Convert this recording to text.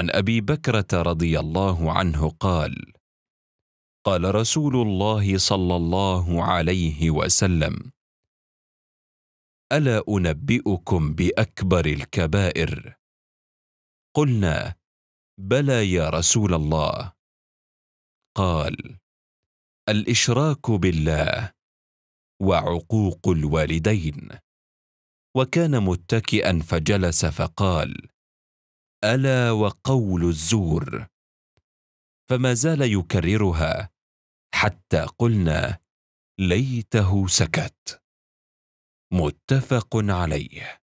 عن ابي بكره رضي الله عنه قال قال رسول الله صلى الله عليه وسلم الا انبئكم باكبر الكبائر قلنا بلى يا رسول الله قال الاشراك بالله وعقوق الوالدين وكان متكئا فجلس فقال الا وقول الزور فما زال يكررها حتى قلنا ليته سكت متفق عليه